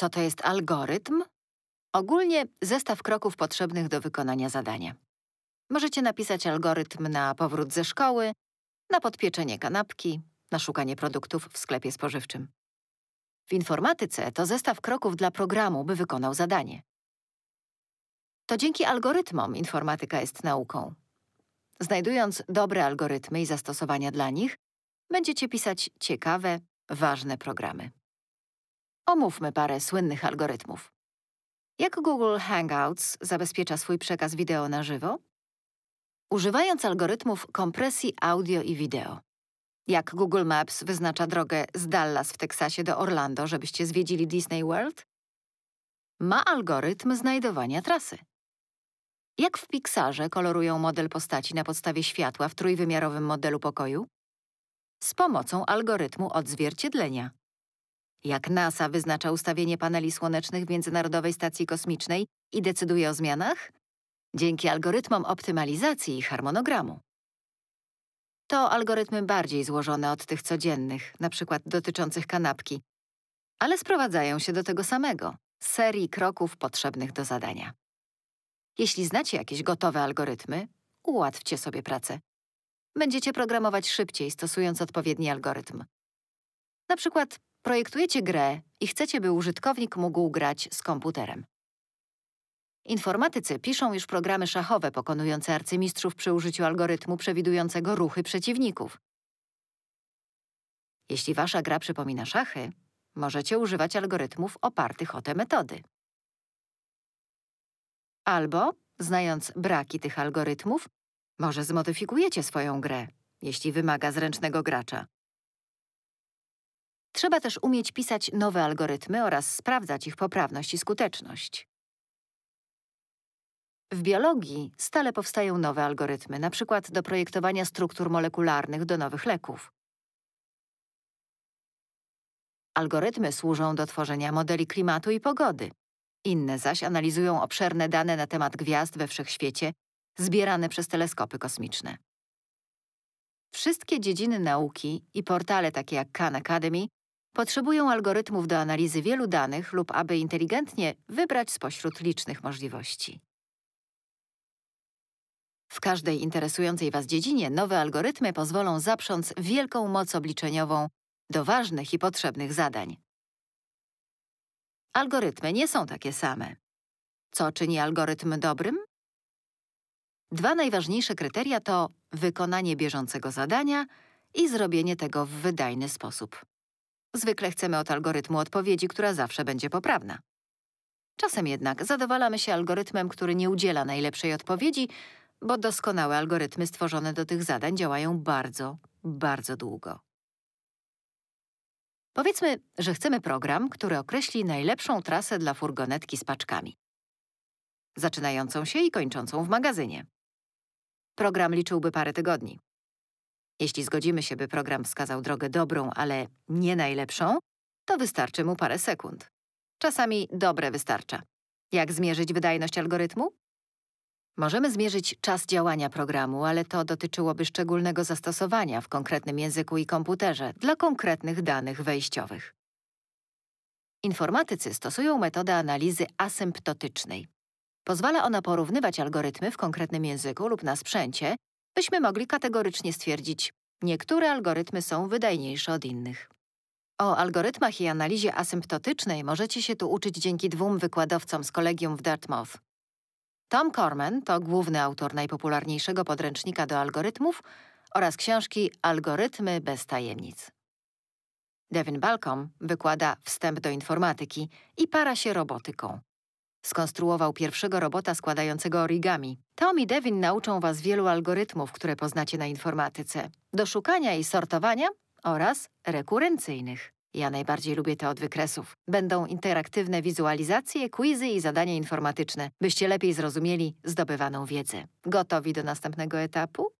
Co to jest algorytm? Ogólnie zestaw kroków potrzebnych do wykonania zadania. Możecie napisać algorytm na powrót ze szkoły, na podpieczenie kanapki, na szukanie produktów w sklepie spożywczym. W informatyce to zestaw kroków dla programu, by wykonał zadanie. To dzięki algorytmom informatyka jest nauką. Znajdując dobre algorytmy i zastosowania dla nich, będziecie pisać ciekawe, ważne programy. Omówmy parę słynnych algorytmów. Jak Google Hangouts zabezpiecza swój przekaz wideo na żywo? Używając algorytmów kompresji audio i wideo. Jak Google Maps wyznacza drogę z Dallas w Teksasie do Orlando, żebyście zwiedzili Disney World? Ma algorytm znajdowania trasy. Jak w Pixarze kolorują model postaci na podstawie światła w trójwymiarowym modelu pokoju? Z pomocą algorytmu odzwierciedlenia. Jak NASA wyznacza ustawienie paneli słonecznych w Międzynarodowej Stacji Kosmicznej i decyduje o zmianach? Dzięki algorytmom optymalizacji i harmonogramu. To algorytmy bardziej złożone od tych codziennych, np. dotyczących kanapki, ale sprowadzają się do tego samego serii kroków potrzebnych do zadania. Jeśli znacie jakieś gotowe algorytmy, ułatwcie sobie pracę. Będziecie programować szybciej, stosując odpowiedni algorytm. Na przykład Projektujecie grę i chcecie, by użytkownik mógł grać z komputerem. Informatycy piszą już programy szachowe pokonujące arcymistrzów przy użyciu algorytmu przewidującego ruchy przeciwników. Jeśli wasza gra przypomina szachy, możecie używać algorytmów opartych o te metody. Albo, znając braki tych algorytmów, może zmodyfikujecie swoją grę, jeśli wymaga zręcznego gracza. Trzeba też umieć pisać nowe algorytmy oraz sprawdzać ich poprawność i skuteczność. W biologii stale powstają nowe algorytmy, np. do projektowania struktur molekularnych do nowych leków. Algorytmy służą do tworzenia modeli klimatu i pogody. Inne zaś analizują obszerne dane na temat gwiazd we wszechświecie zbierane przez teleskopy kosmiczne. Wszystkie dziedziny nauki i portale takie jak Khan Academy Potrzebują algorytmów do analizy wielu danych lub aby inteligentnie wybrać spośród licznych możliwości. W każdej interesującej Was dziedzinie nowe algorytmy pozwolą zaprząc wielką moc obliczeniową do ważnych i potrzebnych zadań. Algorytmy nie są takie same. Co czyni algorytm dobrym? Dwa najważniejsze kryteria to wykonanie bieżącego zadania i zrobienie tego w wydajny sposób. Zwykle chcemy od algorytmu odpowiedzi, która zawsze będzie poprawna. Czasem jednak zadowalamy się algorytmem, który nie udziela najlepszej odpowiedzi, bo doskonałe algorytmy stworzone do tych zadań działają bardzo, bardzo długo. Powiedzmy, że chcemy program, który określi najlepszą trasę dla furgonetki z paczkami. Zaczynającą się i kończącą w magazynie. Program liczyłby parę tygodni. Jeśli zgodzimy się, by program wskazał drogę dobrą, ale nie najlepszą, to wystarczy mu parę sekund. Czasami dobre wystarcza. Jak zmierzyć wydajność algorytmu? Możemy zmierzyć czas działania programu, ale to dotyczyłoby szczególnego zastosowania w konkretnym języku i komputerze dla konkretnych danych wejściowych. Informatycy stosują metodę analizy asymptotycznej. Pozwala ona porównywać algorytmy w konkretnym języku lub na sprzęcie byśmy mogli kategorycznie stwierdzić, niektóre algorytmy są wydajniejsze od innych. O algorytmach i analizie asymptotycznej możecie się tu uczyć dzięki dwóm wykładowcom z kolegium w Dartmouth. Tom Corman to główny autor najpopularniejszego podręcznika do algorytmów oraz książki Algorytmy bez tajemnic. Devin Balcom wykłada Wstęp do informatyki i para się robotyką. Skonstruował pierwszego robota składającego origami. Tom i Devin nauczą Was wielu algorytmów, które poznacie na informatyce. Do szukania i sortowania oraz rekurencyjnych. Ja najbardziej lubię te od wykresów. Będą interaktywne wizualizacje, quizy i zadania informatyczne, byście lepiej zrozumieli zdobywaną wiedzę. Gotowi do następnego etapu?